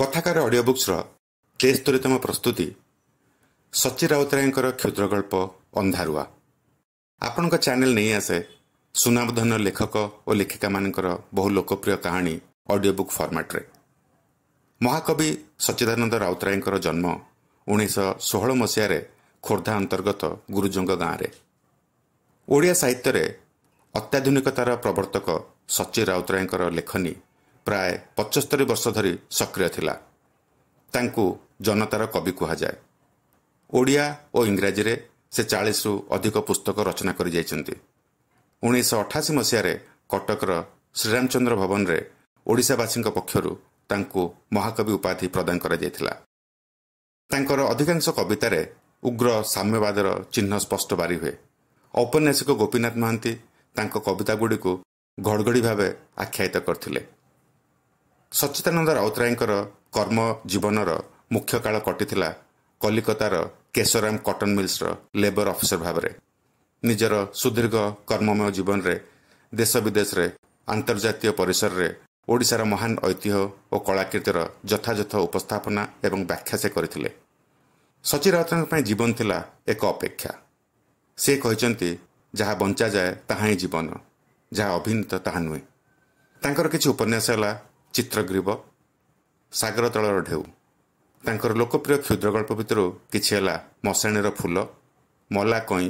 କଥାକାର ଅଡ଼ିଓ ବୁକ୍ସର ତେସ୍ତରୀତମ ପ୍ରସ୍ତୁତି ସଚି ରାଉତରାୟଙ୍କର କ୍ଷୁଦ୍ରଗଳ୍ପ ଅନ୍ଧାରୁଆ ଆପଣଙ୍କ ଚ୍ୟାନେଲ ନେଇ ଆସେ ସୁନାମଧନ୍ୟ ଲେଖକ ଓ ଲେଖିକାମାନଙ୍କର ବହୁ ଲୋକପ୍ରିୟ କାହାଣୀ ଅଡ଼ିଓ ବୁକ୍ ଫର୍ମାଟ୍ରେ ମହାକବି ସଚିଦାନନ୍ଦ ରାଉତରାୟଙ୍କର ଜନ୍ମ ଉଣେଇଶହ ଷୋହଳ ମସିହାରେ ଖୋର୍ଦ୍ଧା ଅନ୍ତର୍ଗତ ଗୁରୁଜଙ୍ଗ ଗାଁରେ ଓଡ଼ିଆ ସାହିତ୍ୟରେ ଅତ୍ୟାଧୁନିକତାର ପ୍ରବର୍ତ୍ତକ ସଚି ରାଉତରାୟଙ୍କର ଲେଖନୀ ପ୍ରାୟ ପଞ୍ଚସ୍ତରୀ ବର୍ଷ ଧରି ସକ୍ରିୟ ଥିଲା ତାଙ୍କୁ ଜନତାର କବି କୁହାଯାଏ ଓଡ଼ିଆ ଓ ଇଂରାଜୀରେ ସେ ଚାଳିଶରୁ ଅଧିକ ପୁସ୍ତକ ରଚନା କରିଯାଇଛନ୍ତି ଉଣେଇଶହ ଅଠାଅଶୀ ମସିହାରେ କଟକର ଶ୍ରୀରାମଚନ୍ଦ୍ର ଭବନରେ ଓଡ଼ିଶାବାସୀଙ୍କ ପକ୍ଷରୁ ତାଙ୍କୁ ମହାକବି ଉପାଧି ପ୍ରଦାନ କରାଯାଇଥିଲା ତାଙ୍କର ଅଧିକାଂଶ କବିତାରେ ଉଗ୍ର ସାମ୍ୟବାଦର ଚିହ୍ନ ସ୍ପଷ୍ଟ ବାରି ହୁଏ ଔପନ୍ୟାସିକ ଗୋପୀନାଥ ମହାନ୍ତି ତାଙ୍କ କବିତାଗୁଡ଼ିକୁ ଘଡ଼ଘଡ଼ି ଭାବେ ଆଖ୍ୟାୟିତ କରିଥିଲେ ସଚ୍ଚିଦାନନ୍ଦ ରାଉତରାୟଙ୍କର କର୍ମ ଜୀବନର ମୁଖ୍ୟ କାଳ କଟିଥିଲା କଲିକତାର କେଶରାମ କଟନ ମିଲ୍ସର ଲେବର ଅଫିସର ଭାବରେ ନିଜର ସୁଦୀର୍ଘ କର୍ମମୟ ଜୀବନରେ ଦେଶ ବିଦେଶରେ ଆନ୍ତର୍ଜାତୀୟ ପରିସରରେ ଓଡ଼ିଶାର ମହାନ ଐତିହ୍ୟ ଓ କଳାକୀର୍ତ୍ତିର ଯଥାଯଥ ଉପସ୍ଥାପନା ଏବଂ ବ୍ୟାଖ୍ୟା ସେ କରିଥିଲେ ସଚି ରାଉତରାୟଙ୍କ ପାଇଁ ଜୀବନ ଥିଲା ଏକ ଅପେକ୍ଷା ସେ କହିଛନ୍ତି ଯାହା ବଞ୍ଚାଯାଏ ତାହା ହିଁ ଜୀବନ ଯାହା ଅଭିନୀତ ତାହା ନୁହେଁ ତାଙ୍କର କିଛି ଉପନ୍ୟାସ ହେଲା ଚିତ୍ରଗ୍ରୀବ ସାଗର ତଳର ଢେଉ ତାଙ୍କର ଲୋକପ୍ରିୟ କ୍ଷୁଦ୍ରଗଳ୍ପ ଭିତରୁ କିଛି ହେଲା ମଶାଣୀର ଫୁଲ ମଲା କଇଁ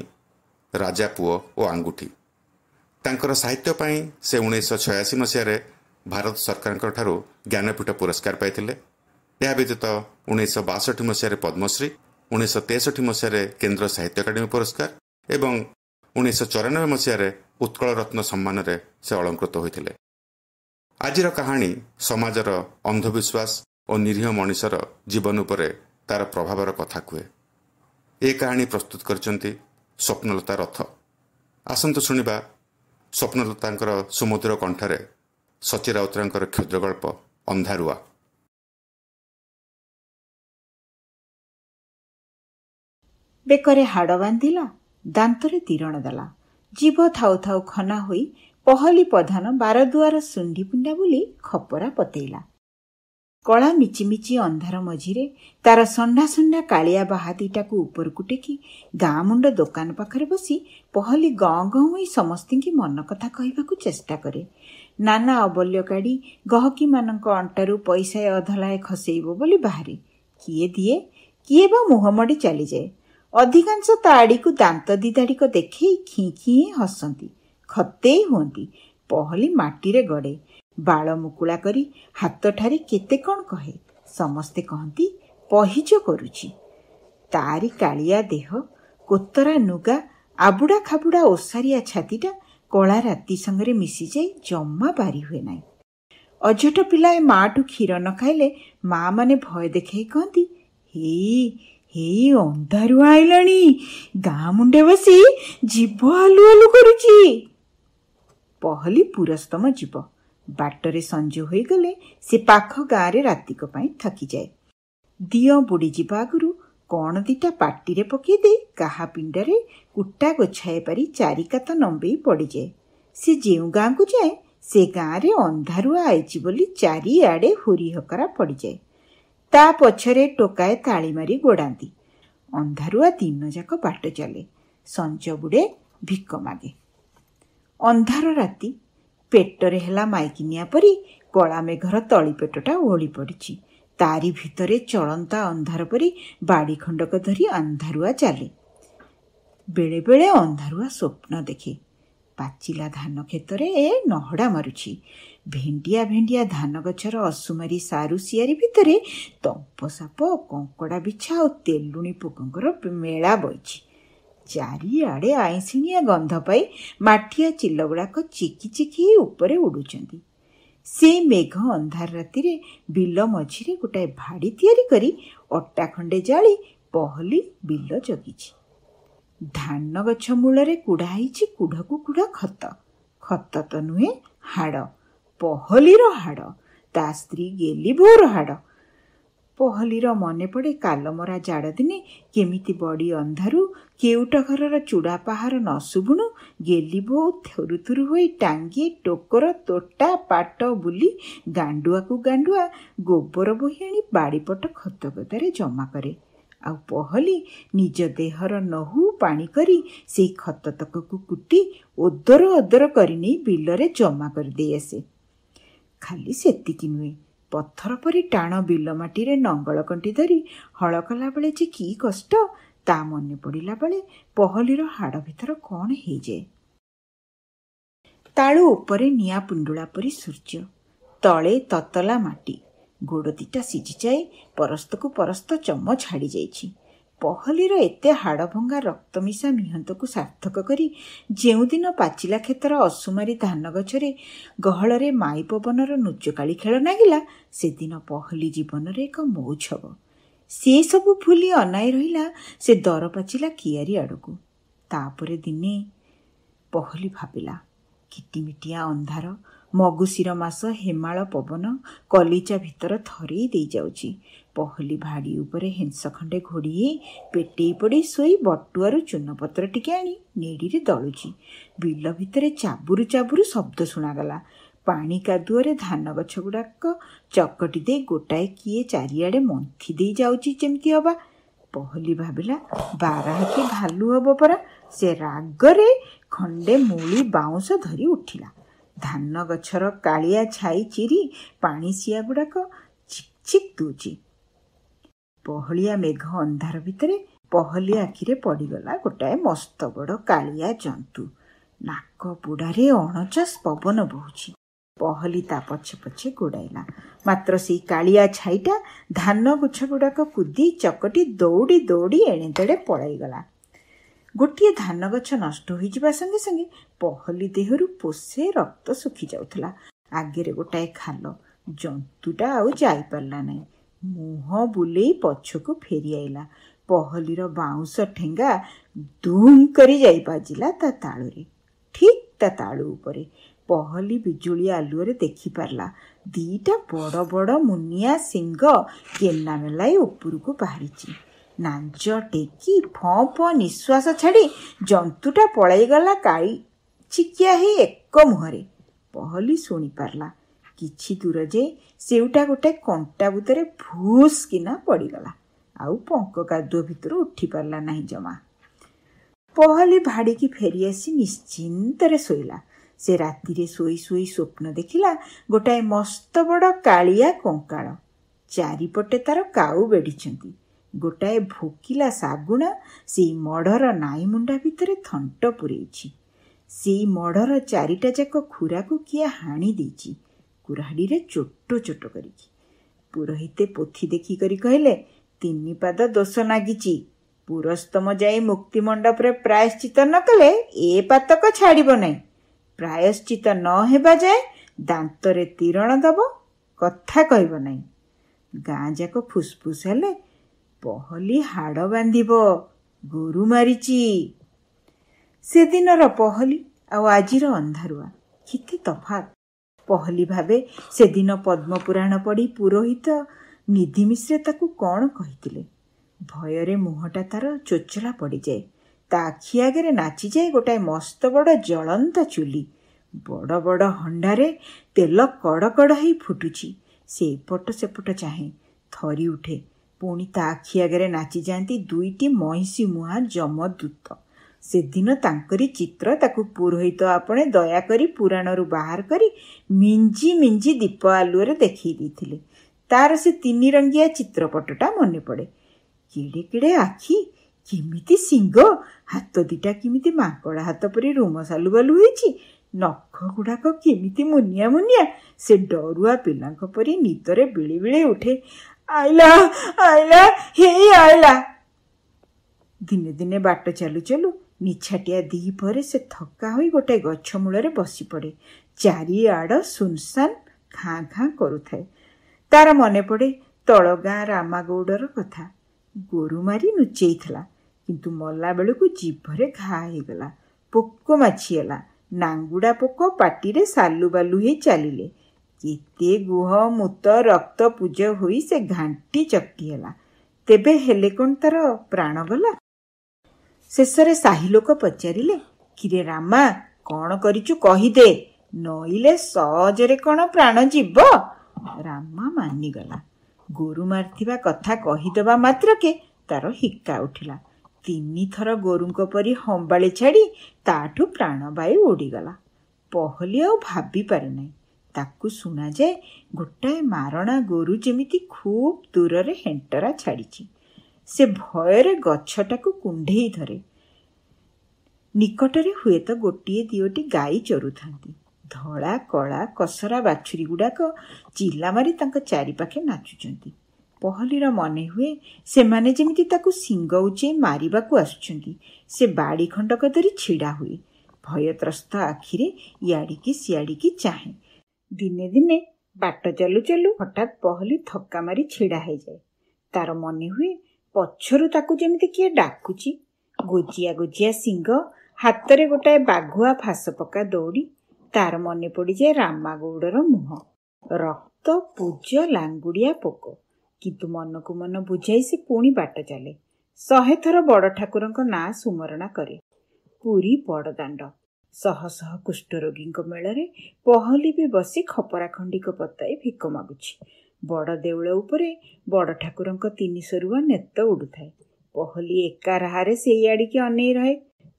ପୁଅ ଓ ଆଙ୍ଗୁଠି ତାଙ୍କର ସାହିତ୍ୟ ପାଇଁ ସେ ଉଣେଇଶହ ଛୟାଅଶୀ ମସିହାରେ ଭାରତ ସରକାରଙ୍କଠାରୁ ଜ୍ଞାନପୀଠ ପୁରସ୍କାର ପାଇଥିଲେ ଏହା ବ୍ୟତୀତ ଉଣେଇଶହ ବାଷଠି ମସିହାରେ ପଦ୍ମଶ୍ରୀ ଉଣେଇଶହ ତେଷଠି ମସିହାରେ କେନ୍ଦ୍ର ସାହିତ୍ୟ ଏକାଡେମୀ ପୁରସ୍କାର ଏବଂ ଉଣେଇଶହ ଚଉରାନବେ ମସିହାରେ ଉତ୍କଳ ରତ୍ନ ସମ୍ମାନରେ ସେ ଅଳଙ୍କୃତ ହୋଇଥିଲେ ଆଜିର କାହାଣୀ ସମାଜର ଅନ୍ଧବିଶ୍ୱାସ ଓ ନିରୀହ ମଣିଷର ଜୀବନ ଉପରେ ତା'ର ପ୍ରଭାବର କଥା କୁହେ ଏ କାହାଣୀ ପ୍ରସ୍ତୁତ କରିଛନ୍ତି ସ୍ୱପ୍ନଲତା ରଥ ଆସନ୍ତୁ ଶୁଣିବା ସ୍ୱପ୍ନଲତାଙ୍କର ସୁମଧୁର କଣ୍ଠରେ ସଚି ରାଉତରାଙ୍କର କ୍ଷୁଦ୍ରଗଳ୍ପ ଅନ୍ଧାରୁଆ ବେକରେ ହାଡ଼ ବାନ୍ଧିଲା ଦାନ୍ତରେ ତିରଣ ଦେଲା ଜୀବ ଥାଉ ଥାଉ ଖନା ହୋଇ ପହଲି ପ୍ରଧାନ ବାରଦୁଆର ଶୁଣ୍ଢିପୁଣ୍ଡା ବୋଲି ଖପରା ପତେଇଲା କଳା ମିଚିମିଚି ଅନ୍ଧାର ମଝିରେ ତାର ସଣ୍ଡା ସଣ୍ଡା କାଳିଆ ଦୁଇଟାକୁ ଉପରକୁ ଟେକି ଗାଁ ମୁଣ୍ଡ ଦୋକାନ ପାଖରେ ବସି ପହଲି ଗଁ ଗଁ ହୋଇ ସମସ୍ତଙ୍କୁ ମନ କଥା କହିବାକୁ ଚେଷ୍ଟା କରେ ନାନା ଅବଲ୍ୟ କାଢ଼ି ଗହକିମାନଙ୍କ ଅଣ୍ଟାରୁ ପଇସାଏ ଅଧଲାଏ ଖସେଇବ ବୋଲି ବାହାରେ କିଏ ଦିଏ କିଏ ବା ମୁହଁମଡ଼ି ଚାଲିଯାଏ ଅଧିକାଂଶ ତା ଆଡ଼ିକୁ ଦାନ୍ତ ଦିଦାଡ଼ିକ ଦେଖେଇ ଖିଁ ଖିଁ ହସନ୍ତି ଖତେଇ ହୁଅନ୍ତି ପହଲି ମାଟିରେ ଗଡ଼େ ବାଳ ମୁକୁଳା କରି ହାତଠାରେ କେତେ କ'ଣ କହେ ସମସ୍ତେ କହନ୍ତି ପହିଚ କରୁଛି ତାରି କାଳିଆ ଦେହ କୋତରା ନୁଗା ଆବୁଡ଼ା ଖାବୁଡ଼ା ଓସାରିଆ ଛାତିଟା କଳା ରାତି ସାଙ୍ଗରେ ମିଶିଯାଇ ଜମା ବାରି ହୁଏ ନାହିଁ ଅଝଟ ପିଲାଏ ଏ ମାଠୁ କ୍ଷୀର ନ ଖାଇଲେ ମା ମାନେ ଭୟ ଦେଖାଇ କହନ୍ତି ହେଇ ହେଇ ଅନ୍ଧାରୁ ଆଇଲାଣି ଗାଁ ମୁଣ୍ଡେ ବସି ଜିଭ ଆଲୁ ଆଲୁ କରୁଛି ପହଲି ପୁରସ୍ତମ ଯିବ ବାଟରେ ସଞ୍ଜ ହୋଇଗଲେ ସେ ପାଖ ଗାଁରେ ରାତିକ ପାଇଁ ଥକିଯାଏ ଦିଅ ବୁଡ଼ିଯିବା ଆଗରୁ କ'ଣ ଦିଟା ପାଟିରେ ପକାଇଦେଇ କାହା ପିଣ୍ଡରେ କୁଟା ଗୋଛାଏ ପାରି ଚାରିକାତ ନମ୍ବେଇ ପଡ଼ିଯାଏ ସେ ଯେଉଁ ଗାଁକୁ ଯାଏ ସେ ଗାଁରେ ଅନ୍ଧାରୁଆ ଆଇଛି ବୋଲି ଚାରିଆଡ଼େ ହୁରିହକରା ପଡ଼ିଯାଏ ତା ପଛରେ ଟୋକାଏ ତାଳି ମାରି ଗୋଡ଼ାନ୍ତି ଅନ୍ଧାରୁଆ ଦିନଯାକ ବାଟ ଚାଲେ ସଞ୍ଜ ବୁଡ଼େ ଭିକ ମାଗେ ଅନ୍ଧାର ରାତି ପେଟରେ ହେଲା ମାଇକିନିଆ ପରି କଳା ମେଘର ତଳି ପେଟଟା ଓହଳି ପଡ଼ିଛି ତାରି ଭିତରେ ଚଳନ୍ତା ଅନ୍ଧାର ପରି ବାଡ଼ି ଖଣ୍ଡକ ଧରି ଅନ୍ଧାରୁଆ ଚାଲେ ବେଳେବେଳେ ଅନ୍ଧାରୁଆ ସ୍ୱପ୍ନ ଦେଖେ ପାଚିଲା ଧାନ କ୍ଷେତରେ ଏ ନହଡ଼ା ମାରୁଛି ଭେଣ୍ଡିଆ ଭେଣ୍ଡିଆ ଧାନ ଗଛର ଅସୁମାରି ସାରୁ ସିଆରି ଭିତରେ ତମ୍ପସାପ କଙ୍କଡ଼ା ବିଛା ଆଉ ତେଲୁଣି ପୋକଙ୍କର ମେଳା ବଇଛି ଚାରିଆଡ଼େ ଆଇଁସିଣିଆ ଗନ୍ଧ ପାଇ ମାଠିଆ ଚିଲ ଗୁଡ଼ାକ ଚିକି ଚିକି ହେଇ ଉପରେ ଉଡ଼ୁଛନ୍ତି ସେ ମେଘ ଅନ୍ଧାର ରାତିରେ ବିଲ ମଝିରେ ଗୋଟାଏ ଭାଡ଼ି ତିଆରି କରି ଅଟା ଖଣ୍ଡେ ଜାଳି ପହଲି ବିଲ ଜଗିଛି ଧାନ ଗଛ ମୂଳରେ କୁଢ଼ା ହେଇଛି କୁଢ଼କୁ କୁଢ଼ ଖତ ଖତ ତ ନୁହେଁ ହାଡ଼ ପହଲିର ହାଡ଼ ତା ସ୍ତ୍ରୀ ଗେଲି ବୋହୁର ହାଡ଼ ପହଲିର ମନେ ପଡ଼େ କାଲମରା ଜାଡ଼ ଦିନେ କେମିତି ବଡ଼ି ଅନ୍ଧାରୁ କେଉଟ ଘରର ଚୂଡ଼ା ପାହାର ନ ଶୁଭୁଣୁ ଗେଲି ବୋହୁ ଥରୁ ଥରୁ ହୋଇ ଟାଙ୍ଗି ଟୋକର ତୋଟା ପାଟ ବୁଲି ଗାଣ୍ଡୁଆକୁ ଗାଣ୍ଡୁଆ ଗୋବର ବୋହି ଆଣି ବାଡ଼ିପଟ ଖତଗଦାରେ ଜମା କରେ ଆଉ ପହଲି ନିଜ ଦେହର ନହୁ ପାଣି କରି ସେଇ ଖତତକକୁ କୁଟି ଓଦର ଓଦର କରି ନେଇ ବିଲରେ ଜମା କରିଦେଇ ଆସେ ଖାଲି ସେତିକି ନୁହେଁ ପଥର ପରି ଟାଣ ବିଲ ମାଟିରେ ନଙ୍ଗଳ କଣ୍ଟି ଧରି ହଳ କଲାବେଳେ ଯେ କି କଷ୍ଟ ତା ମନେ ପଡ଼ିଲା ବେଳେ ପହଲିର ହାଡ଼ ଭିତର କ'ଣ ହେଇଯାଏ ତାଳୁ ଉପରେ ନିଆଁ ପୁଣ୍ଡୁଳା ପରି ସୂର୍ଯ୍ୟ ତଳେ ତତଲା ମାଟି ଗୋଡ଼ ଦୁଇଟା ସିଝିଯାଏ ପରସ୍ତକୁ ପରସ୍ତ ଚମ ଛାଡ଼ିଯାଇଛି ପହଲିର ଏତେ ହାଡ଼ଭଙ୍ଗା ରକ୍ତମିଶା ମିହନ୍ତକୁ ସାର୍ଥକ କରି ଯେଉଁଦିନ ପାଚିଲା କ୍ଷେତର ଅସୁମାରୀ ଧାନ ଗଛରେ ଗହଳରେ ମାଇ ପବନର ନୃଚକାଳି ଖେଳ ନାଗିଲା ସେଦିନ ପହଲି ଜୀବନରେ ଏକ ମୌଛ ହେବ ସେସବୁ ଭୁଲି ଅନାଇ ରହିଲା ସେ ଦର ପାଚିଲା କିଆରି ଆଡ଼କୁ ତାପରେ ଦିନେ ପହଲି ଭାବିଲା କିଟିମିଟିଆ ଅନ୍ଧାର ମଗୁଶିର ମାସ ହେମାଳ ପବନ କଲିଚା ଭିତର ଥରେଇ ଦେଇଯାଉଛି ପହଲି ଭାଡ଼ି ଉପରେ ହେଂସ ଖଣ୍ଡେ ଘୋଡ଼ିଏଇ ପେଟେଇ ପଡ଼ି ଶୋଇ ବଟୁଆରୁ ଚୂନପତ୍ର ଟିକେ ଆଣି ନେଡ଼ିରେ ଦଳୁଛି ବିଲ ଭିତରେ ଚାବୁରୁ ଚାବୁରୁ ଶବ୍ଦ ଶୁଣାଗଲା ପାଣି କାଦୁଅରେ ଧାନ ଗଛ ଗୁଡ଼ାକ ଚକଟି ଦେଇ ଗୋଟାଏ କିଏ ଚାରିଆଡ଼େ ମନ୍ଥି ଦେଇ ଯାଉଛି ଯେମିତି ହେବା ପହଲି ଭାବିଲା ବାରାହାତି ଭାଲୁ ହେବ ପରା ସେ ରାଗରେ ଖଣ୍ଡେ ମୂଳି ବାଉଁଶ ଧରି ଉଠିଲା ଧାନ ଗଛର କାଳିଆ ଛାଇ ଚିରି ପାଣି ସିଆ ଗୁଡ଼ାକ ଚିକ୍ ଚିକ୍ ଦେଉଛି ପହଳିଆ ମେଘ ଅନ୍ଧାର ଭିତରେ ପହଲିଆ ଆଖିରେ ପଡ଼ିଗଲା ଗୋଟାଏ ମସ୍ତ ବଡ଼ କାଳିଆ ଜନ୍ତୁ ନାକ ବୁଡ଼ାରେ ଅଣଚାଷ ପବନ ବୋହୁଛି ପହଲି ତା ପଛେ ପଛେ ଗୋଡ଼ାଇଲା ମାତ୍ର ସେଇ କାଳିଆ ଛାଇଟା ଧାନ ଗୁଛ ଗୁଡ଼ାକ କୁଦି ଚକଟି ଦୌଡ଼ି ଦୌଡ଼ି ଏଣେ ତେଡ଼େ ପଳାଇଗଲା ଗୋଟିଏ ଧାନ ଗଛ ନଷ୍ଟ ହୋଇଯିବା ସଙ୍ଗେ ସଙ୍ଗେ ପହଲି ଦେହରୁ ପୋଷେ ରକ୍ତ ଶୁଖିଯାଉଥିଲା ଆଗରେ ଗୋଟାଏ ଖାଲ ଜନ୍ତୁଟା ଆଉ ଯାଇପାରିଲା ନାହିଁ ह बुलै पछकु फेरी आइला पहलिर बााउँस ठेङा धुङकिजला तालुले ठिक तापर पहलि विजुली आलु र देखि पारला दुईटा बड बड मुनिया सिङ के उप बाह्र नाज टेकि फ्वास छाडि जन्तुटा पलै गला कािया एक मुहे पहलि शुपारा कि दूर ସେଉଟା ଗୋଟେ କଣ୍ଟା ଭୁସ୍ କିନା ପଡ଼ିଗଲା ଆଉ ପଙ୍କ କାଦୁଅ ଭିତରୁ ଉଠିପାରିଲା ନାହିଁ ଜମା ପହଲି ଭାଡ଼ିକି ଫେରିଆସି ନିଶ୍ଚିନ୍ତରେ ଶୋଇଲା ସେ ରାତିରେ ଶୋଇ ଶୋଇ ସ୍ୱପ୍ନ ଦେଖିଲା ଗୋଟାଏ ମସ୍ତ ବଡ଼ କାଳିଆ କଙ୍କାଳ ଚାରିପଟେ ତାର କାଉ ବେଢ଼ିଛନ୍ତି ଗୋଟାଏ ଭୋକିଲା ଶାଗୁଣା ସେଇ ମଢ଼ର ନାଇଁ ମୁଣ୍ଡା ଭିତରେ ଥଣ୍ଟ ପୁରେଇଛି ସେଇ ମଢ଼ର ଚାରିଟା ଯାକ ଖୁରାକୁ କିଏ ହାଣି ଦେଇଛି କୁରାଢ଼ୀରେ ଚୋଟ ଚୋଟ କରିକି ପୁରୋହିତେ ପୋଥି ଦେଖିକରି କହିଲେ ତିନି ପାଦ ଦୋଷ ନାଗିଛି ପୁରସ୍ତମ ଯାଇ ମୁକ୍ତି ମଣ୍ଡପରେ ପ୍ରାୟଶ୍ଚିତ ନ କଲେ ଏ ପାତକ ଛାଡ଼ିବ ନାହିଁ ପ୍ରାୟଶ୍ଚିତ ନ ହେବା ଯାଏ ଦାନ୍ତରେ ତିରଣ ଦେବ କଥା କହିବ ନାହିଁ ଗାଁ ଯାକ ଫୁସ୍ଫୁସ୍ ହେଲେ ପହଲି ହାଡ଼ ବାନ୍ଧିବ ଗୋରୁ ମାରିଛି ସେଦିନର ପହଲି ଆଉ ଆଜିର ଅନ୍ଧାରୁଆ କେତେ ତଫାତ୍ ପହଲି ଭାବେ ସେଦିନ ପଦ୍ମପୁରାଣ ପଡ଼ି ପୁରୋହିତ ନିଧି ମିଶ୍ରେ ତାକୁ କ'ଣ କହିଥିଲେ ଭୟରେ ମୁହଁଟା ତାର ଚୋଚଳା ପଡ଼ିଯାଏ ତା ଆଖି ଆଗରେ ନାଚିଯାଏ ଗୋଟାଏ ମସ୍ତ ବଡ଼ ଜଳନ୍ତ ଚୁଲି ବଡ଼ ବଡ଼ ହଣ୍ଡାରେ ତେଲ କଡ଼ କଡ଼ ହୋଇ ଫୁଟୁଛି ସେ ଏପଟ ସେପଟ ଚାହେଁ ଥରି ଉଠେ ପୁଣି ତା ଆଖି ଆଗରେ ନାଚିଯାଆନ୍ତି ଦୁଇଟି ମଇଁଷି ମୁହାଁ ଯମଦୂତ ସେଦିନ ତାଙ୍କରି ଚିତ୍ର ତାକୁ ପୁରୋହିତ ଆପଣ ଦୟାକରି ପୁରାଣରୁ ବାହାର କରି ମିଞ୍ଜି ମିଞ୍ଜି ଦୀପ ଆଲୁଅରେ ଦେଖେଇ ଦେଇଥିଲେ ତାର ସେ ତିନି ରଙ୍ଗିଆ ଚିତ୍ରପଟଟା ମନେ ପଡ଼େ କିଡ଼େ କିଡ଼େ ଆଖି କେମିତି ସିଙ୍ଗ ହାତ ଦୁଇଟା କେମିତି ମାଙ୍କଡ଼ା ହାତ ପରି ରୁମ ସାଲୁବାଲୁ ହୋଇଛି ନଖ ଗୁଡ଼ାକ କେମିତି ମୁନିଆ ମୁନିଆ ସେ ଡରୁଆ ପିଲାଙ୍କ ପରି ନିଦରେ ବିଳି ବିଳି ଉଠେ ଆଇଲା ଆଇଲା ହେଇ ଆଇଲା ଦିନେ ଦିନେ ବାଟ ଚାଲୁ ଚାଲୁ ନିଛାଟିଆ ଦ୍ୱିପହରେ ସେ ଥକା ହୋଇ ଗୋଟାଏ ଗଛ ମୂଳରେ ବସିପଡ଼େ ଚାରିଆଡ଼ ସୁନସାନ ଖାଁ ଖାଁ କରୁଥାଏ ତାର ମନେ ପଡ଼େ ତଳ ଗାଁ ରାମାଗୌଡ଼ର କଥା ଗୋରୁ ମାରି ଲୁଚେଇଥିଲା କିନ୍ତୁ ମଲା ବେଳକୁ ଜିଭରେ ଘା ହୋଇଗଲା ପୋକ ମାଛି ହେଲା ନାଙ୍ଗୁଡ଼ା ପୋକ ପାଟିରେ ସାଲୁବାଲୁ ହୋଇ ଚାଲିଲେ କେତେ ଗୁହ ମୁତ ରକ୍ତ ପୂଜ ହୋଇ ସେ ଘାଣ୍ଟି ଚକଟି ହେଲା ତେବେ ହେଲେ କ'ଣ ତାର ପ୍ରାଣ ଗଲା ଶେଷରେ ସାହି ଲୋକ ପଚାରିଲେ କିରେ ରାମା କ'ଣ କରିଛୁ କହିଦେ ନଈଲେ ସହଜରେ କ'ଣ ପ୍ରାଣ ଯିବ ରାମା ମାନିଗଲା ଗୋରୁ ମାରିଥିବା କଥା କହିଦେବା ମାତ୍ରକେ ତାର ହିକା ଉଠିଲା ତିନିଥର ଗୋରୁଙ୍କ ପରି ହମ୍ବାଳି ଛାଡ଼ି ତାଠୁ ପ୍ରାଣବାୟୁ ଉଡ଼ିଗଲା ପହଲି ଆଉ ଭାବିପାରେ ନାହିଁ ତାକୁ ଶୁଣାଯାଏ ଗୋଟାଏ ମାରଣା ଗୋରୁ ଯେମିତି ଖୁବ୍ ଦୂରରେ ହେଣ୍ଟରା ଛାଡ଼ିଛି ସେ ଭୟରେ ଗଛଟାକୁ କୁଣ୍ଢେଇ ଧରେ ନିକଟରେ ହୁଏତ ଗୋଟିଏ ଦିଓଟି ଗାଈ ଚରୁଥାନ୍ତି ଧଳା କଳା କସରା ବାଛୁରୀ ଗୁଡାକ ଚିଲା ମାରି ତାଙ୍କ ଚାରିପାଖେ ନାଚୁଛନ୍ତି ପହଲିର ମନେ ହୁଏ ସେମାନେ ଯେମିତି ତାକୁ ଶିଙ୍ଗ ଉଚେଇ ମାରିବାକୁ ଆସୁଛନ୍ତି ସେ ବାଡ଼ି ଖଣ୍ଡକ ଧରି ଛିଡ଼ା ହୁଏ ଭୟତ୍ରସ୍ତ ଆଖିରେ ଇଆଡ଼ିକି ସିଆଡ଼ିକି ଚାହେଁ ଦିନେ ଦିନେ ବାଟ ଚାଲୁ ଚାଲୁ ହଠାତ୍ ପହଲି ଥକ୍କା ମାରି ଛିଡ଼ା ହେଇଯାଏ ତାର ମନେ ହୁଏ ପଛରୁ ତାକୁ ଯେମିତି କିଏ ଡାକୁଛି ଗୋଜିଆ ଗୋଜିଆ ସିଂହ ହାତରେ ଗୋଟାଏ ବାଘୁଆ ଫାସ ପକା ଦୌଡ଼ି ତାର ମନେ ପଡ଼ିଯାଏ ରାମା ରାମାଗୌଡ଼ର ମୁହଁ ରକ୍ତ ପୂଜ ଲାଙ୍ଗୁଡ଼ିଆ ପୋକ କିନ୍ତୁ ମନକୁ ମନ ବୁଝାଇ ସେ ପୁଣି ବାଟ ଚାଲେ ଶହେ ଥର ବଡ଼ ଠାକୁରଙ୍କ ନାଁ ସୁମରଣା କରେ ପୁରୀ ବଡ଼ ଦାଣ୍ଡ ଶହ ଶହ କୁଷ୍ଠ ରୋଗୀଙ୍କ ମେଳରେ ପହଲି ବି ବସି ଖପରା ଖଣ୍ଡିକ ପତାଇ ଭିକ ମାଗୁଛି ବଡ଼ ଦେଉଳ ଉପରେ ବଡ଼ ଠାକୁରଙ୍କ ତିନି ସ୍ୱରୂପ ନେତ ଉଡ଼ୁଥାଏ ପହଲି ଏକା ରାହାରେ ସେଇଆଡ଼ିକି ଅନେଇ ରହେ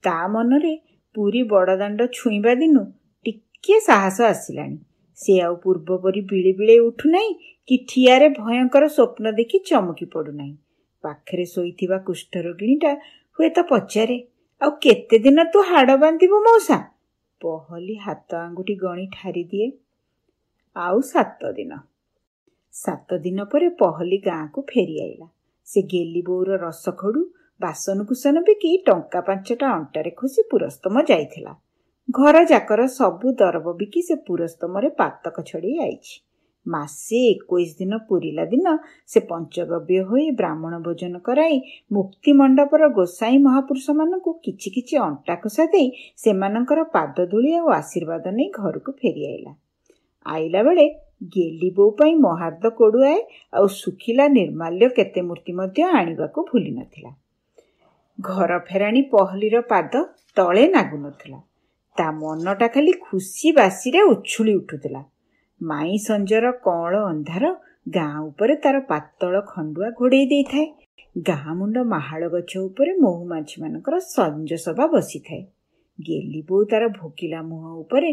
ତା ମନରେ ପୁରୀ ବଡ଼ଦାଣ୍ଡ ଛୁଇଁବା ଦିନୁ ଟିକିଏ ସାହସ ଆସିଲାଣି ସେ ଆଉ ପୂର୍ବପରି ବିଳି ବିଳେଇ ଉଠୁନାହିଁ କି ଠିଆରେ ଭୟଙ୍କର ସ୍ୱପ୍ନ ଦେଖି ଚମକି ପଡ଼ୁନାହିଁ ପାଖରେ ଶୋଇଥିବା କୁଷ୍ଠରୋଗିଣୀଟା ହୁଏତ ପଚାରେ ଆଉ କେତେଦିନ ତୁ ହାଡ଼ ବାନ୍ଧିବୁ ମଉସା ପହଲି ହାତ ଆଙ୍ଗୁଠି ଗଣି ଠାରିଦିଏ ଆଉ ସାତ ଦିନ ସାତ ଦିନ ପରେ ପହଲି ଗାଁକୁ ଫେରିଆଇଲା ସେ ଗେଲି ବୋଉର ରସ ଖଡ଼ୁ ବାସନକୁସନ ବିକି ଟଙ୍କା ପାଞ୍ଚଟା ଅଣ୍ଟାରେ ଖୁସି ପୁରସ୍ତମ ଯାଇଥିଲା ଘରଯାକର ସବୁ ଦରବ ବିକି ସେ ପୁରସ୍ତମରେ ପାତକ ଛଡ଼େଇ ଆଇଛି ମାସେ ଏକୋଇଶ ଦିନ ପୁରିଲା ଦିନ ସେ ପଞ୍ଚଗବ୍ୟ ହୋଇ ବ୍ରାହ୍ମଣ ଭୋଜନ କରାଇ ମୁକ୍ତି ମଣ୍ଡପର ଗୋସାଇଁ ମହାପୁରୁଷମାନଙ୍କୁ କିଛି କିଛି ଅଣ୍ଟା ଖୋସା ଦେଇ ସେମାନଙ୍କର ପାଦ ପାଦଧୂଳି ଆଉ ଆଶୀର୍ବାଦ ନେଇ ଘରକୁ ଫେରିଆଇଲା ଆଇଲା ବେଳେ ଗେଲି ବୋଉ ପାଇଁ ମହାର୍ଦ୍ଧ କୋଡ଼ୁଆଏ ଆଉ ଶୁଖିଲା ନିର୍ମାଲ୍ୟ କେତେ ମୂର୍ତ୍ତି ମଧ୍ୟ ଆଣିବାକୁ ଭୁଲି ନଥିଲା ଘର ଫେରାଣି ପହଲିର ପାଦ ତଳେ ନାଗୁନଥିଲା ତା ମନଟା ଖାଲି ଖୁସି ବାସିରେ ଉଛୁଳି ଉଠୁଥିଲା ମାଇଁ ସଞ୍ଜର କଅଁଳ ଅନ୍ଧାର ଗାଁ ଉପରେ ତାର ପାତଳ ଖଣ୍ଡୁଆ ଘୋଡ଼େଇ ଦେଇଥାଏ ଗାଁ ମୁଣ୍ଡ ମାହାଳ ଗଛ ଉପରେ ମହୁମାଛିମାନଙ୍କର ସଞ୍ଜସଭା ବସିଥାଏ ଗେଲି ବୋଉ ତାର ଭୋକିଲା ମୁହଁ ଉପରେ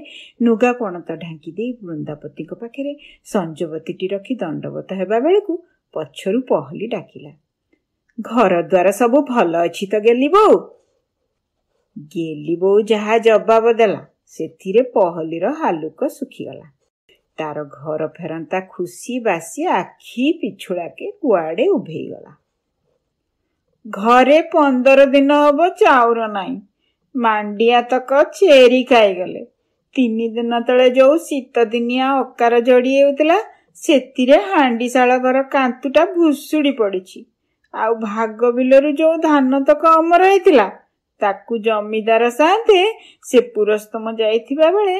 ନୁଗା କଣତ ଢାଙ୍କି ଦେଇ ବୃନ୍ଦାବତୀଙ୍କ ପାଖରେ ସଞ୍ଜବତୀଟି ରଖି ଦଣ୍ଡବତ ହେବା ବେଳକୁ ପଛରୁ ପହଲି ଡାକିଲା ଘର ଦ୍ୱାର ସବୁ ଭଲ ଅଛି ତ ଗେଲି ବୋଉ ଗେଲି ବୋଉ ଯାହା ଜବାବ ଦେଲା ସେଥିରେ ପହଲିର ହାଲୁକ ଶୁଖିଗଲା ତାର ଘର ଫେରନ୍ତା ଖୁସି ବାସି ଆଖି ପିଛୁଳାକେ କୁଆଡ଼େ ଉଭେଇଗଲା ଘରେ ପନ୍ଦର ଦିନ ହବ ଚାଉର ନାହିଁ ମାଣ୍ଡିଆ ତକ ଚେରି ଖାଇଗଲେ ତିନି ଦିନ ତଳେ ଯୋଉ ଶୀତଦିନିଆ ଅକାର ଯୋଡ଼ି ହେଉଥିଲା ସେଥିରେ ହାଣ୍ଡିଶାଳ ଘର କାନ୍ତୁଟା ଭୁଷୁଡ଼ି ପଡ଼ିଛି ଆଉ ଭାଗ ବିଲରୁ ଯୋଉ ଧାନ ତକ ଅମର ହେଇଥିଲା ତାକୁ ଜମିଦାର ସାଆନ୍ତେ ସେ ପୁରସ୍ତମ ଯାଇଥିବା ବେଳେ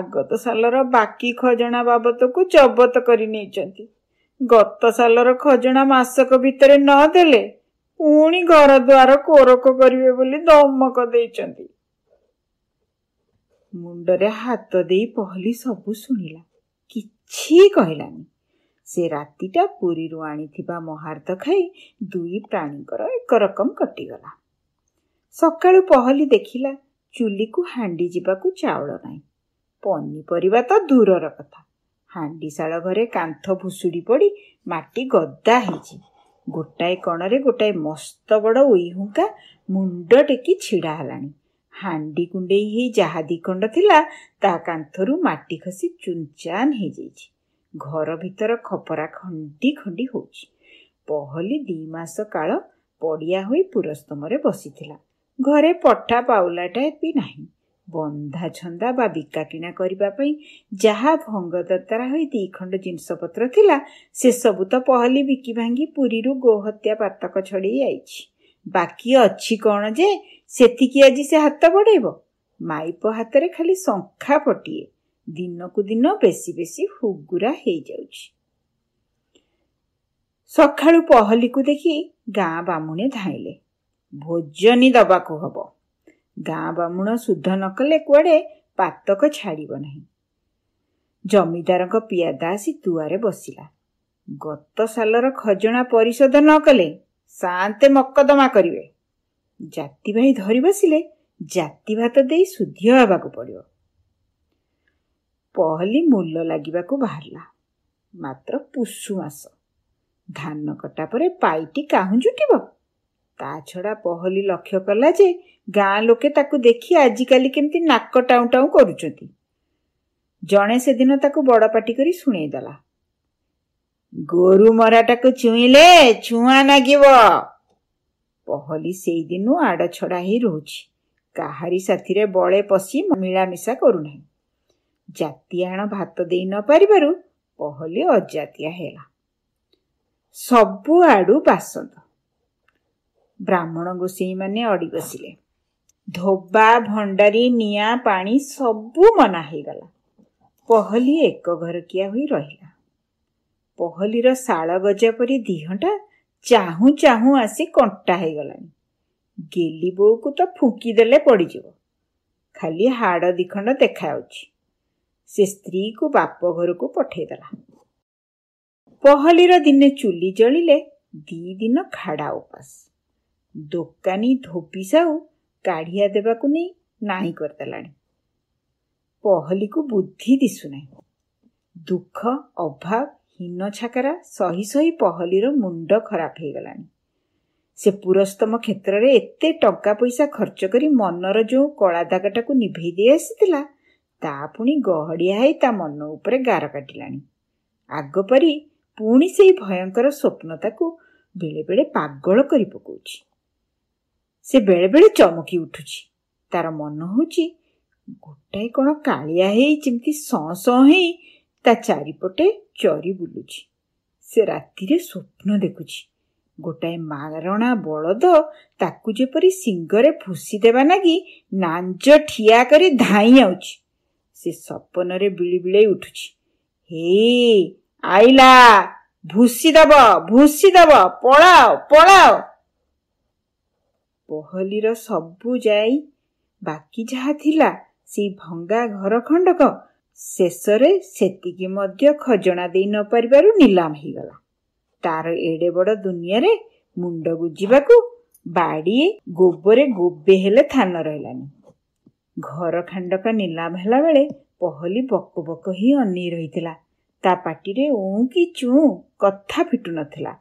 ଆଗତ ସାଲର ବାକି ଖଜଣା ବାବଦକୁ ଜବତ କରି ନେଇଛନ୍ତି ଗତ ସାଲର ଖଜଣା ମାସକ ଭିତରେ ନ ଦେଲେ ପୁଣି ଘର ଦ୍ୱାର କୋରକ କରିବେ ବୋଲି ଧମକ ଦେଇଛନ୍ତି ମୁଣ୍ଡରେ ହାତ ଦେଇ ପହଲି ସବୁ ଶୁଣିଲା କିଛି କହିଲାନି ସେ ରାତିଟା ପୁରୀରୁ ଆଣିଥିବା ମହାର୍ଦ୍ଧ ଖାଇ ଦୁଇ ପ୍ରାଣୀଙ୍କର ଏକ ରକମ କଟିଗଲା ସକାଳୁ ପହଲି ଦେଖିଲା ଚୁଲିକୁ ହାଣ୍ଡି ଯିବାକୁ ଚାଉଳ ନାହିଁ ପନିପରିବା ତ ଦୂରର କଥା ହାଣ୍ଡିଶାଳ ଘରେ କାନ୍ଥ ଭୁଷୁଡ଼ି ପଡ଼ି ମାଟି ଗଦା ହେଇଛି ଗୋଟାଏ କଣରେ ଗୋଟାଏ ମସ୍ତ ବଡ଼ ଉଇହୁଙ୍କା ମୁଣ୍ଡ ଟେକି ଛିଡ଼ା ହେଲାଣି ହାଣ୍ଡି କୁଣ୍ଡେଇ ହେଇ ଯାହା ଖଣ୍ଡ ଥିଲା ତା କାନ୍ଥରୁ ମାଟି ଖସି ଚୁଞ୍ଚାନ୍ ହେଇଯାଇଛି ଘର ଭିତର ଖପରା ଖଣ୍ଡି ଖଣ୍ଡି ହେଉଛି ପହଲି ଦୁଇ ମାସ କାଳ ପଡ଼ିଆ ହୋଇ ପୁରସ୍ତମରେ ବସିଥିଲା ଘରେ ପଠା ପାଉଲାଟା ବି ନାହିଁ ବନ୍ଧାଛନ୍ଦା ବା ବିକା କିଣା କରିବା ପାଇଁ ଯାହା ଭଙ୍ଗ ଦତାରା ହୋଇ ଦୁଇ ଖଣ୍ଡ ଜିନିଷପତ୍ର ଥିଲା ସେସବୁ ତ ପହଲି ବିକି ଭାଙ୍ଗି ପୁରୀରୁ ଗୋହତ୍ୟା ପାତକ ଛଡ଼େଇ ଯାଇଛି ବାକି ଅଛି କ'ଣ ଯେ ସେତିକି ଆଜି ସେ ହାତ ବଢ଼େଇବ ମାଇପ ହାତରେ ଖାଲି ଶଙ୍ଖା ପଟିଏ ଦିନକୁ ଦିନ ବେଶୀ ବେଶୀ ହୁଗୁରା ହେଇଯାଉଛି ସକାଳୁ ପହଲିକୁ ଦେଖି ଗାଁ ବାମୁଣେ ଧାଇଁଲେ ଭୋଜନୀ ଦେବାକୁ ହେବ ଗାଁ ବାମୁଣ ଶୁଦ୍ଧ ନ କଲେ କୁଆଡ଼େ ପାତକ ଛାଡ଼ିବ ନାହିଁ ଜମିଦାରଙ୍କ ପିଆଦା ଆସି ତୁଆରେ ବସିଲା ଗତ ସାଲର ଖଜଣା ପରିଶୋଧ ନ କଲେ ସାଆନ୍ତେ ମକଦ୍ଦମା କରିବେ ଜାତିବାହୀ ଧରି ବସିଲେ ଜାତିଭାତ ଦେଇ ଶୁଦ୍ଧି ହେବାକୁ ପଡ଼ିବ ପହଲି ମୂଲ ଲାଗିବାକୁ ବାହାରିଲା ମାତ୍ର ପୁଷୁ ମାସ ଧାନ କଟା ପରେ ପାଇଟି କାହୁଁ ଜୁଟିବ ତା ଛଡ଼ା ପହଲି ଲକ୍ଷ୍ୟ କଲା ଯେ ଗାଁ ଲୋକେ ତାକୁ ଦେଖି ଆଜିକାଲି କେମିତି ନାକ ଟାଉଁ ଟାଉଁ କରୁଛନ୍ତି ଜଣେ ସେଦିନ ତାକୁ ବଡ଼ ପାଟି କରି ଶୁଣେଇଦେଲା ଗୋରୁ ମରାଟାକୁ ଛୁଇଁଲେ ଛୁଆଁ ନାଗିବ ପହଲି ସେଇଦିନୁ ଆଡ଼ ଛଡ଼ା ହିଁ ରହୁଛି କାହାରି ସାଥିରେ ବଳେ ପଶି ମିଳାମିଶା କରୁନାହିଁ ଜାତିଆଣ ଭାତ ଦେଇ ନ ପାରିବାରୁ ପହଲି ଅଜାତିଆ ହେଲା ସବୁ ଆଡ଼ୁ ବାସନ୍ତ ବ୍ରାହ୍ମଣ ଗୋସେଇମାନେ ଅଡ଼ି ବସିଲେ ଧୋବା ଭଣ୍ଡାରୀ ନିଆଁ ପାଣି ସବୁ ମନା ହେଇଗଲା ପହଲି ଏକ ଘରକିଆ ହୋଇ ରହିଲା ପହଲିର ଶାଳ ଗଜା ପରି ଦିହଟା ଚାହୁଁ ଚାହୁଁ ଆସି କଣ୍ଟା ହେଇଗଲାଣି ଗେଲି ବୋଉକୁ ତ ଫୁଙ୍କିଦେଲେ ପଡ଼ିଯିବ ଖାଲି ହାଡ଼ ଦିଖଣ୍ଡ ଦେଖାଯାଉଛି ସେ ସ୍ତ୍ରୀକୁ ବାପ ଘରକୁ ପଠାଇଦେଲା ପହଲିର ଦିନେ ଚୁଲି ଜଳିଲେ ଦି ଦିନ ଖାଡ଼ା ଉପାସ ଦୋକାନୀ ଧୋପି ସାହୁ କାଢ଼ିଆ ଦେବାକୁ ନେଇ ନାହିଁ କରିଦେଲାଣି ପହଲିକୁ ବୁଦ୍ଧି ଦିଶୁନାହିଁ ଦୁଃଖ ଅଭାବ ହୀନ ଛାକରା ସହି ସହି ପହଲିର ମୁଣ୍ଡ ଖରାପ ହୋଇଗଲାଣି ସେ ପୁରସ୍ତମ କ୍ଷେତ୍ରରେ ଏତେ ଟଙ୍କା ପଇସା ଖର୍ଚ୍ଚ କରି ମନର ଯେଉଁ କଳା ଦାଗଟାକୁ ନିଭେଇ ଦେଇ ଆସିଥିଲା ତା ପୁଣି ଗହଡ଼ିଆ ହୋଇ ତା ମନ ଉପରେ ଗାର କାଟିଲାଣି ଆଗ ପରି ପୁଣି ସେହି ଭୟଙ୍କର ସ୍ୱପ୍ନତାକୁ ବେଳେବେଳେ ପାଗଳ କରି ପକାଉଛି ସେ ବେଳେବେଳେ ଚମକି ଉଠୁଛି ତାର ମନ ହେଉଛି ଗୋଟାଏ କ'ଣ କାଳିଆ ହେଇ ଯେମିତି ସଁସ ହେଇ ତା ଚାରିପଟେ ଚରି ବୁଲୁଛି ସେ ରାତିରେ ସ୍ୱପ୍ନ ଦେଖୁଛି ଗୋଟାଏ ମାରଣା ବଳଦ ତାକୁ ଯେପରି ଶିଙ୍ଗରେ ଫୁସି ଦେବା ଲାଗି ନାଞ୍ଜ ଠିଆ କରି ଧାଇଁ ଆଉଛି ସେ ସପନରେ ବିଳି ବିଳେଇ ଉଠୁଛି ହେ ଆଇଲା ଭୁସି ଦେବ ଭୁସି ଦେବ ପଳାଅ ପଳାଅ ପହଲିର ସବୁ ଯାଇ ବାକି ଯାହା ଥିଲା ସେଇ ଭଙ୍ଗା ଘର ଖଣ୍ଡକ ଶେଷରେ ସେତିକି ମଧ୍ୟ ଖଜଣା ଦେଇ ନ ପାରିବାରୁ ନିଲାମ ହେଇଗଲା ତାର ଏଡ଼େ ବଡ଼ ଦୁନିଆରେ ମୁଣ୍ଡ ବୁଝିବାକୁ ବାଡ଼ିଏ ଗୋବରେ ଗୋବେ ହେଲେ ଥାନ ରହିଲାନି ଘର ଖାଣ୍ଡକ ନିଲାମ ହେଲା ବେଳେ ପହଲି ବକ ବକ ହିଁ ଅନେଇ ରହିଥିଲା ତା ପାଟିରେ ଉଁ କି ଚୁଁ କଥା ଫିଟୁନଥିଲା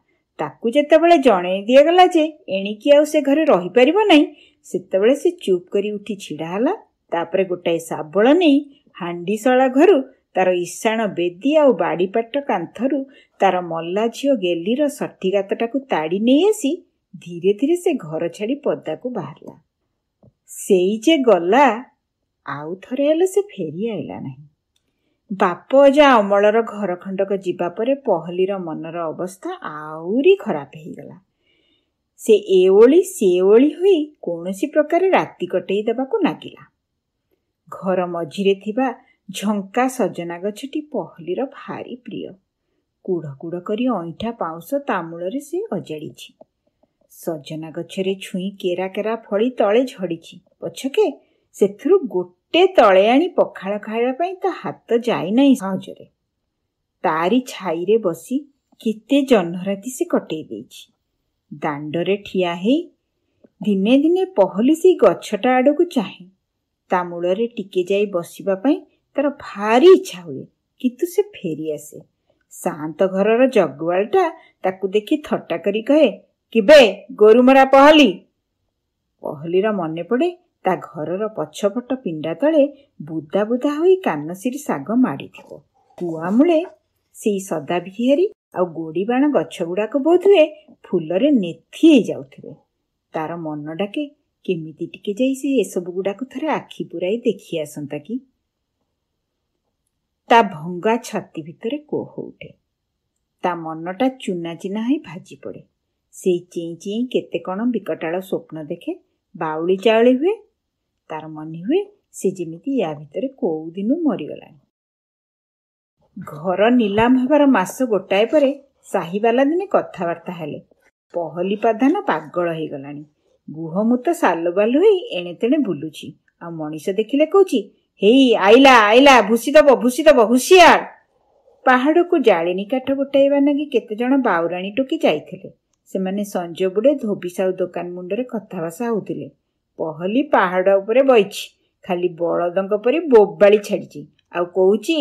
ତାକୁ ଯେତେବେଳେ ଜଣେଇ ଦିଆଗଲା ଯେ ଏଣିକି ଆଉ ସେ ଘରେ ରହିପାରିବ ନାହିଁ ସେତେବେଳେ ସେ ଚୁପ୍ କରି ଉଠି ଛିଡ଼ା ହେଲା ତାପରେ ଗୋଟାଏ ଶାବଳ ନେଇ ହାଣ୍ଡିଶଳା ଘରୁ ତାର ଇଶାଣ ବେଦି ଆଉ ବାଡ଼ିପାଟ କାନ୍ଥରୁ ତାର ମଲା ଝିଅ ଗେଲିର ଗାତଟାକୁ ତାଡ଼ି ନେଇ ଆସି ଧୀରେ ଧୀରେ ସେ ଘର ଛାଡ଼ି ପଦାକୁ ବାହାରିଲା ସେଇ ଯେ ଗଲା ଆଉ ଥରେ ହେଲେ ସେ ଫେରି ଆଇଲା ନାହିଁ ବାପ ଅଜା ଅମଳର ଘର ଖଣ୍ଡକ ଯିବା ପରେ ପହଲିର ମନର ଅବସ୍ଥା ଆହୁରି ଖରାପ ହେଇଗଲା ସେ ଏଓଳି ସେ ଓଳି ହୋଇ କୌଣସି ପ୍ରକାର ରାତି କଟେଇ ଦେବାକୁ ଲାଗିଲା ଘର ମଝିରେ ଥିବା ଝଙ୍କା ସଜନା ଗଛଟି ପହଲିର ଭାରି ପ୍ରିୟ କୁଢ଼ କୁଢ଼ କରି ଅଇଁଠା ପାଉଁଶ ତା ମୂଳରେ ସେ ଅଜାଡ଼ିଛି ସଜନା ଗଛରେ ଛୁଇଁ କେରା କେରା ଫଳି ତଳେ ଝଡ଼ିଛି ପଛକେ ସେଥିରୁ ଗୋଟେ ଗୋଟେ ତଳେ ଆଣି ପଖାଳ ଖାଇବା ପାଇଁ ତା ହାତ ଯାଇ ନାହିଁ ସହଜରେ ତାରି ଛାଇରେ ବସି କେତେ ଜହ୍ନରାତି ସେ କଟେଇ ଦେଇଛି ଦାଣ୍ଡରେ ଠିଆ ହେଇ ଦିନେ ଦିନେ ପହଲି ସେଇ ଗଛଟା ଆଡ଼କୁ ଚାହେଁ ତା ମୂଳରେ ଟିକେ ଯାଇ ବସିବା ପାଇଁ ତାର ଭାରି ଇଚ୍ଛା ହୁଏ କିନ୍ତୁ ସେ ଫେରିଆସେ ସାଆନ୍ତ ଘରର ଜଗୁଆଳଟା ତାକୁ ଦେଖି ଥଟ୍ଟା କରି କହେ କେବେ ଗୋରୁମରା ପହଲି ପହଲିର ମନେ ପଡ଼େ ତା ଘରର ପଛପଟ ପିଣ୍ଡା ତଳେ ବୁଦା ବୁଦା ହୋଇ କାନସିରି ଶାଗ ମାଡ଼ିଥିବ କୁଆ ମୂଳେ ସେଇ ସଦାବିହାରୀ ଆଉ ଗୋଡ଼ିବାଣ ଗଛଗୁଡ଼ାକ ବୋଧହୁଏ ଫୁଲରେ ନେଥି ହେଇଯାଉଥିବେ ତାର ମନ ଡାକେ କେମିତି ଟିକେ ଯାଇ ସେ ଏସବୁ ଗୁଡ଼ାକୁ ଥରେ ଆଖି ପୁରାଇ ଦେଖି ଆସନ୍ତା କି ତା ଭଙ୍ଗା ଛାତି ଭିତରେ କୋହ ଉଠେ ତା ମନଟା ଚୁନା ଚିନା ହୋଇ ଭାଜି ପଡ଼େ ସେଇ ଚିଇଁ ଚିଇଁ କେତେ କ'ଣ ବିକଟାଳ ସ୍ୱପ୍ନ ଦେଖେ ବାଉଳି ଚାଉଳି ହୁଏ ତାର ମନେ ହୁଏ ସେ ଯେମିତି ୟା ଭିତରେ ଦିନ ମରିଗଲାଣି ଘର ନିଲାମ ହେବାର ମାସ ଗୋଟାଏ ପରେ ସାହିବାଲା ଦିନେ କଥାବାର୍ତ୍ତା ହେଲେ ପହଲି ପ୍ରାଧାନ ପାଗଳ ହେଇଗଲାଣି ଗୁହ ହୋଇଗଲାଣି ତ ସାଲୁବାଲୁ ହୋଇ ଏଣେ ତେଣେ ବୁଲୁଛି ଆଉ ମଣିଷ ଦେଖିଲେ କହୁଛି ହେଇ ଆଇଲା ଆଇଲା ଭୁସିଦବ ଭୁସିଦବ ହୁସିଆର ପାହାଡ଼କୁ ଜାଳିଣୀ କାଠ ଗୋଟାଇବା ନାଗି କେତେଜଣ ବାଉରାଣୀ ଟୋକି ଯାଇଥିଲେ ସେମାନେ ସଞ୍ଜବୁଡ଼େ ଧୋବି ସାହୁ ଦୋକାନ ମୁଣ୍ଡରେ କଥାବାସା ହେଉଥିଲେ ପହଲି ପାହାଡ଼ ଉପରେ ବଇଛି ଖାଲି ବଳଦଙ୍କ ପରି ବୋବାଳି ଛାଡ଼ିଛି ଆଉ କହୁଛି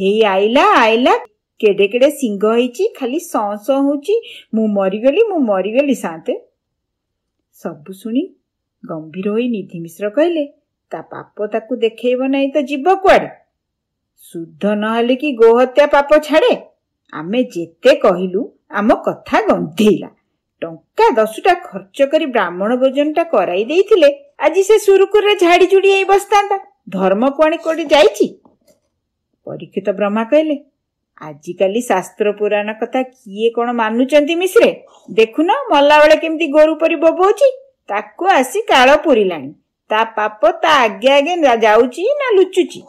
ହେଇ ଆଇଲା ଆଇଲା କେଡ଼େ କେଡ଼େ ସିଂହ ହେଇଛି ଖାଲି ସଁ ସଁ ହେଉଛି ମୁଁ ମରିଗଲି ମୁଁ ମରିଗଲି ସାନ୍ତେ ସବୁ ଶୁଣି ଗମ୍ଭୀର ହୋଇ ନିଧି ମିଶ୍ର କହିଲେ ତା ପାପ ତାକୁ ଦେଖେଇବ ନାହିଁ ତ ଯିବ କୁଆଡ଼େ ଶୁଦ୍ଧ ନହେଲେ କି ଗୋହତ୍ୟା ପାପ ଛାଡ଼େ ଆମେ ଯେତେ କହିଲୁ ଆମ କଥା ଗନ୍ଧେଇଲା ଟଙ୍କା ଦଶଟା ଖର୍ଚ୍ଚ କରି ବ୍ରାହ୍ମଣ ଭୋଜନଟା କରାଇ ଦେଇଥିଲେ ଆଜି ସେ ସୁରୁଖୁରୁରେ ଝାଡ଼ି ଝୁଡ଼ି ହେଇ ବସିଥାନ୍ତା ଧର୍ମ କୁଆଣୀ କୋଉଠି ଯାଇଛି ପରୀକ୍ଷିତ ବ୍ରହ୍ମା କହିଲେ ଆଜିକାଲି ଶାସ୍ତ୍ର ପୁରାଣ କଥା କିଏ କ'ଣ ମାନୁଛନ୍ତି ମିଶ୍ରେ ଦେଖୁନ ମଲାବେଳେ କେମିତି ଗୋରୁ ପରି ବବଉଛି ତାକୁ ଆସି କାଳ ପୁରିଲାଣି ତା ପାପ ତା ଆଗେ ଆଗେ ଯାଉଛି ନା ଲୁଚୁଛି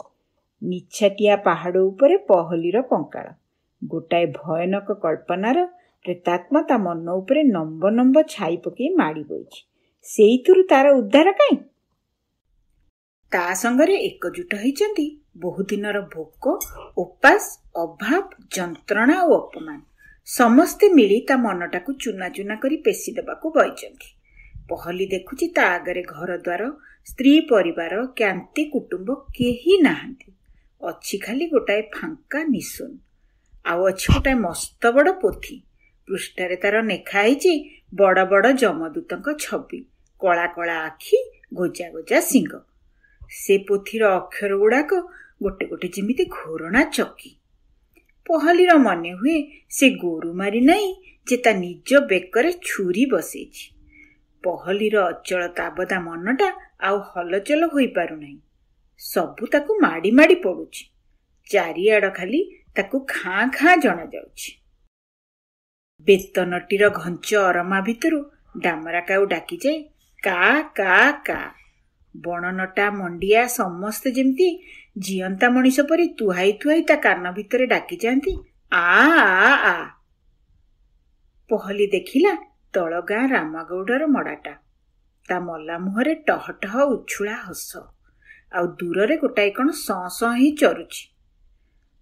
ମିଛାଟିଆ ପାହାଡ଼ ଉପରେ ପହଲିର କଙ୍କାଳ ଗୋଟାଏ ଭୟାନକ କଳ୍ପନାର କ୍ରେତାତ୍ମା ତା ମନ ଉପରେ ନମ୍ବ ନମ୍ବ ଛାଇ ପକେଇ ମାଡ଼ି ବୋଇଛି ସେଇଥିରୁ ତାର ଉଦ୍ଧାର କାଇଁ ତା ସାଙ୍ଗରେ ଏକଜୁଟ ହୋଇଛନ୍ତି ଦିନର ଭୋକ ଉପାସ ଅଭାବ ଯନ୍ତ୍ରଣା ଓ ଅପମାନ ସମସ୍ତେ ମିଳି ତା ମନଟାକୁ ଚୁନା ଚୁନା କରି ଦେବାକୁ ବଇଛନ୍ତି ପହଲି ଦେଖୁଛି ତା ଆଗରେ ଘର ଦ୍ୱାର ସ୍ତ୍ରୀ ପରିବାର କ୍ୟାନ୍ତି କୁଟୁମ୍ବ କେହି ନାହାନ୍ତି ଅଛି ଖାଲି ଗୋଟାଏ ଫାଙ୍କା ନିଶୁନ ଆଉ ଅଛି ଗୋଟାଏ ମସ୍ତ ବଡ଼ ପୋଥୀ ପୃଷ୍ଠାରେ ତାର ନେଖା ହେଇଛି ବଡ଼ ବଡ଼ ଯମଦୂତଙ୍କ ଛବି କଳା କଳା ଆଖି ଗୋଜା ଗୋଜା ସିଂହ ସେ ପୋଥିର ଅକ୍ଷର ଗୁଡ଼ାକ ଗୋଟେ ଗୋଟେ ଯେମିତି ଘୋରଣା ଚକି ପହଲିର ମନେ ହୁଏ ସେ ଗୋରୁ ମାରି ନାହିଁ ଯେ ତା ନିଜ ବେକରେ ଛୁରୀ ବସେଇଛି ପହଲିର ଅଚଳ ତାବଦା ମନଟା ଆଉ ହଲଚଲ ହୋଇପାରୁନାହିଁ ସବୁ ତାକୁ ମାଡ଼ି ମାଡ଼ି ପଡ଼ୁଛି ଚାରିଆଡ଼ ଖାଲି ତାକୁ ଖାଁ ଖାଁ ଜଣାଯାଉଛି ବେତନଟିର ଘଞ୍ଚ ଅରମା ଭିତରୁ ଡାମରା ଡାମରାକାଉ ଡାକିଯାଏ କା କା କା ବଣନଟା ମଣ୍ଡିଆ ସମସ୍ତେ ଯେମିତି ଜିଅନ୍ତା ମଣିଷ ପରି ତୁହାଇ ତୁହାଇ ତା କାନ ଭିତରେ ଡାକିଯାନ୍ତି ଆ ଆ ଆ ପହଲି ଦେଖିଲା ତଳ ଗାଁ ରାମାଗୌଡ଼ର ମଡ଼ାଟା ତା ମଲା ମୁହଁରେ ଟହ ଟହ ଉଛୁଳା ହସ ଆଉ ଦୂରରେ ଗୋଟାଏ କ'ଣ ସଁ ସଁ ହିଁ ଚରୁଛି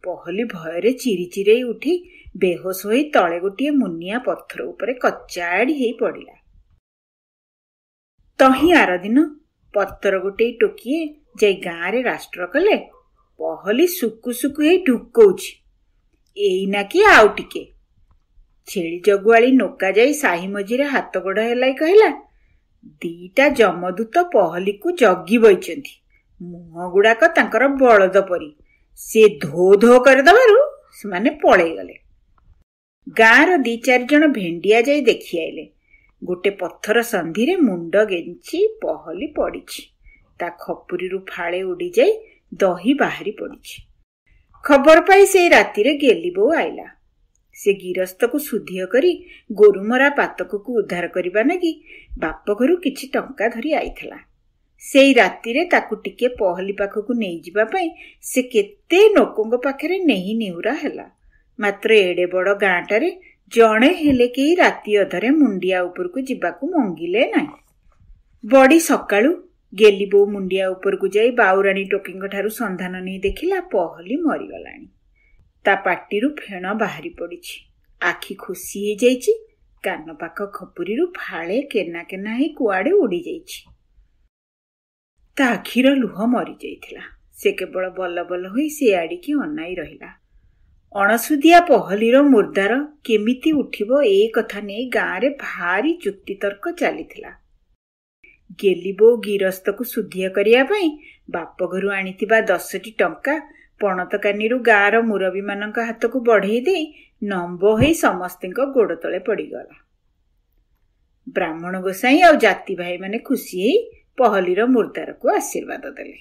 ପହଲି ଭୟରେ ଚିରି ଚିରେଇ ଉଠି ବେହୋସ ହୋଇ ତଳେ ଗୋଟିଏ ମୁନିଆ ପଥର ଉପରେ କଚାଡ଼ି ହେଇ ପଡ଼ିଲା ତହିଁ ଆର ଦିନ ପତର ଗୋଟିଏ ଟୋକିଏ ଯାଇ ଗାଁରେ ରାଷ୍ଟ୍ର କଲେ ପହଲି ସୁକୁ ସୁକୁ ହେଇ ଢୁକଉଛି ଏଇନା କି ଆଉ ଟିକେ ଛେଳି ଜଗୁଆଳି ନୋକା ଯାଇ ସାହି ମଝିରେ ହାତ ଗୋଡ଼ ହେଲାଇ କହିଲା ଦିଟା ଜମଦୂତ ପହଲିକୁ ଜଗି ବଇଛନ୍ତି ମୁହଁ ଗୁଡ଼ାକ ତାଙ୍କର ବଳଦ ପରି ସେ ଧୋ ଧୋ କରିଦେବାରୁ ସେମାନେ ପଳେଇଗଲେ ଗାଁର ଦି ଚାରି ଜଣ ଭେଣ୍ଡିଆ ଯାଇ ଦେଖିଆଇଲେ ଗୋଟେ ପଥର ସନ୍ଧିରେ ମୁଣ୍ଡ ଗେଞ୍ଚି ପହଲି ପଡ଼ିଛି ତା ଖପୁରୀରୁ ଫାଳେ ଉଡ଼ିଯାଇ ଦହି ବାହାରି ପଡ଼ିଛି ଖବର ପାଇ ସେ ରାତିରେ ଗେଲି ବୋଉ ଆଇଲା ସେ ଗିରସ୍ତକୁ ଶୁଦ୍ଧି କରି ଗୋରୁମରା ପାତକକୁ ଉଦ୍ଧାର କରିବା ଲାଗି ବାପ ଘରୁ କିଛି ଟଙ୍କା ଧରି ଆଇଥିଲା ସେଇ ରାତିରେ ତାକୁ ଟିକେ ପହଲି ପାଖକୁ ନେଇଯିବା ପାଇଁ ସେ କେତେ ଲୋକଙ୍କ ପାଖରେ ନେଇ ନିହୁରା ହେଲା ମାତ୍ର ଏଡ଼େ ବଡ଼ ଗାଁଟାରେ ଜଣେ ହେଲେ କେହି ରାତି ଅଧରେ ମୁଣ୍ଡିଆ ଉପରକୁ ଯିବାକୁ ମଙ୍ଗିଲେ ନାହିଁ ବଡ଼ି ସକାଳୁ ଗେଲି ବୋଉ ମୁଣ୍ଡିଆ ଉପରକୁ ଯାଇ ବାଉରାଣୀ ଟୋକିଙ୍କଠାରୁ ସନ୍ଧାନ ନେଇ ଦେଖିଲା ପହଲି ମରିଗଲାଣି ତା ପାଟିରୁ ଫେଣ ବାହାରି ପଡ଼ିଛି ଆଖି ଖୁସି ହେଇଯାଇଛି କାନ ପାଖ ଖପୁରୀରୁ ଫାଳେ କେନା କେନା ହେଇ କୁଆଡ଼େ ଉଡ଼ିଯାଇଛି ତା ଆଖିର ଲୁହ ମରିଯାଇଥିଲା ସେ କେବଳ ବଲ ବଲ ହୋଇ ସେ ଆଡ଼ିକି ଅନାଇ ରହିଲା ଅଣସୁଦିଆ ପହଲିର ମୁର୍ଦ୍ଦାର କେମିତି ଉଠିବ ଏ କଥା ନେଇ ଗାଁରେ ଭାରି ଯୁକ୍ତିତର୍କ ଚାଲିଥିଲା ଗେଲିବୋ ଗିରସ୍ତକୁ ସୁଧିଆ କରିବା ପାଇଁ ବାପ ଘରୁ ଆଣିଥିବା ଦଶଟି ଟଙ୍କା ପଣତକାନିରୁ ଗାଁର ମୁରବୀମାନଙ୍କ ହାତକୁ ବଢ଼େଇ ଦେଇ ନମ୍ବ ହୋଇ ସମସ୍ତଙ୍କ ଗୋଡ଼ ତଳେ ପଡ଼ିଗଲା ବ୍ରାହ୍ମଣ ଗୋସାଇଁ ଆଉ ଜାତି ଭାଇମାନେ ଖୁସି ହୋଇ पहलिर म मूर्दारक दले.